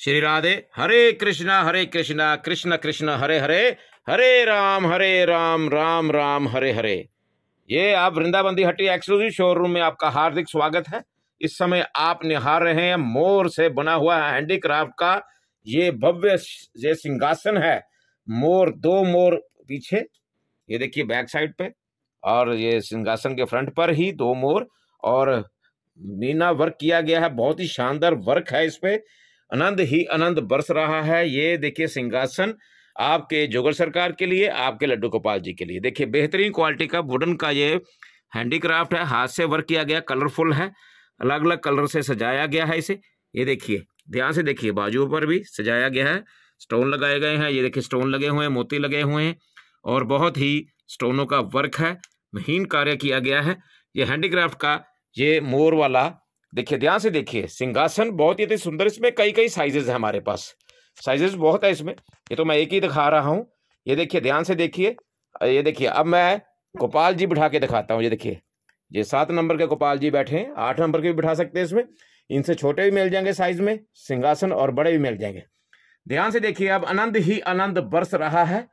श्री राधे हरे कृष्णा हरे कृष्णा कृष्ण कृष्ण हरे हरे हरे राम हरे राम राम राम हरे हरे ये आप वृंदाबंदी हट्टी एक्सक्लूसिव शोरूम में आपका हार्दिक स्वागत है इस समय आप निहार रहे हैं मोर से बना हुआ हैंडीक्राफ्ट का ये भव्य ये सिंहासन है मोर दो मोर पीछे ये देखिए बैक साइड पे और ये सिंहासन के फ्रंट पर ही दो मोर और मीना वर्क किया गया है बहुत ही शानदार वर्क है इस पे आनंद ही आनंद बरस रहा है ये देखिए सिंहासन आपके जोगल सरकार के लिए आपके लड्डू गोपाल जी के लिए देखिए बेहतरीन क्वालिटी का वुडन का ये हैंडीक्राफ्ट है हाथ से वर्क किया गया कलरफुल है अलग अलग कलर से सजाया गया है इसे ये देखिए ध्यान से देखिए बाजू पर भी सजाया गया है स्टोन लगाए गए हैं ये देखिए स्टोन लगे हुए हैं मोती लगे हुए हैं और बहुत ही स्टोनों का वर्क है महीन कार्य किया गया है ये हैंडीक्राफ्ट का ये मोर वाला देखिए ध्यान से देखिए सिंहासन बहुत ही अति सुंदर इसमें कई कई साइजेस है हमारे पास साइजेस बहुत है इसमें ये तो मैं एक ही दिखा रहा हूँ ये देखिए ध्यान से देखिए ये देखिए अब मैं गोपाल जी बिठा के दिखाता हूँ ये देखिए ये सात नंबर के गोपाल जी बैठे हैं आठ नंबर के भी बिठा सकते हैं इसमें इनसे छोटे भी मिल जाएंगे साइज में सिंहासन और बड़े भी मिल जाएंगे ध्यान से देखिए अब आनंद ही आनंद बरस रहा है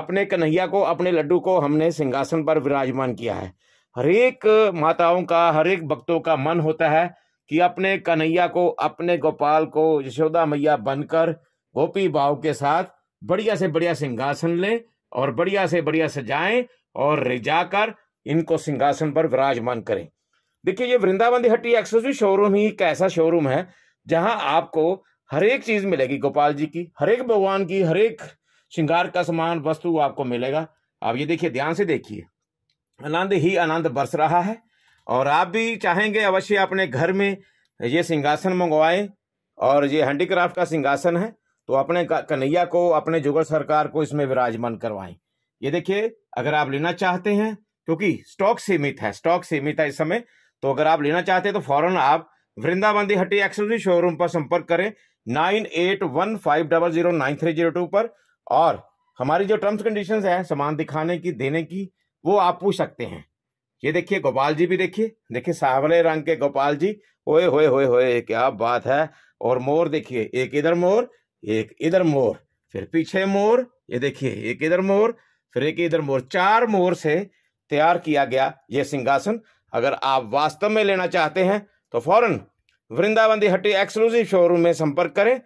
अपने कन्हैया को अपने लड्डू को हमने सिंहासन पर विराजमान किया है हरेक माताओं का हरेक भक्तों का मन होता है कि अपने कन्हैया को अपने गोपाल को यशोदा मैया बनकर गोपी भाव के साथ बढ़िया से बढ़िया सिंहासन लें और बढ़िया से बढ़िया सजाएं और रिजा कर इनको सिंहासन पर विराजमान करें देखिए ये वृंदावन हट्टी एक्सक्लूसिव शोरूम ही एक ऐसा शोरूम है जहां आपको हरेक चीज मिलेगी गोपाल जी की हरेक भगवान की हरेक श्रृंगार का समान वस्तु आपको मिलेगा आप ये देखिए ध्यान से देखिए आनंद ही आनंद बरस रहा है और आप भी चाहेंगे अवश्य अपने घर में ये सिंहासन मंगवाएं और ये हैंडीक्राफ्ट का सिंहासन है तो अपने कन्हैया को अपने जुगल सरकार को इसमें विराजमान करवाएं ये देखिए अगर आप लेना चाहते हैं क्योंकि स्टॉक सीमित है स्टॉक सीमित है इस समय तो अगर आप लेना चाहते हैं तो फौरन आप वृंदावंदी हट्टी एक्सक्लूसिव शोरूम पर संपर्क करें nine eight one five double zero nine three zero two पर और हमारी जो टर्म्स कंडीशंस है सामान दिखाने की देने की वो आप पूछ सकते हैं ये देखिए गोपाल जी भी देखिए देखिए सावले रंग के गोपाल जी ओए होए होए होए क्या बात है और मोर देखिए एक इधर मोर एक इधर मोर फिर पीछे मोर ये देखिए एक इधर मोर फिर एक इधर मोर चार मोर से तैयार किया गया ये सिंहासन अगर आप वास्तव में लेना चाहते हैं तो फौरन वृंदावन दी हट्टी एक्सक्लूसिव शोरूम में संपर्क करें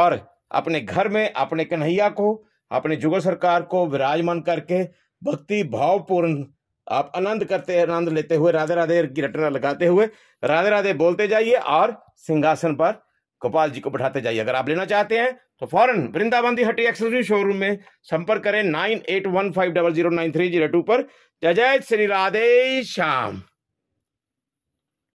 और अपने घर में अपने कन्हैया को अपने जुगल सरकार को विराजमान करके भक्ति भावपूर्ण आप आनंद करते आनंद लेते हुए राधे राधे की रटना लगाते हुए राधे राधे बोलते जाइए और सिंहासन पर गोपाल जी को बैठाते जाइए अगर आप लेना चाहते हैं तो फौरन वृंदावन हटी एक्सेसरी शोरूम में संपर्क करें nine eight one five double zero nine three zero two पर जय जय श्री राधे श्याम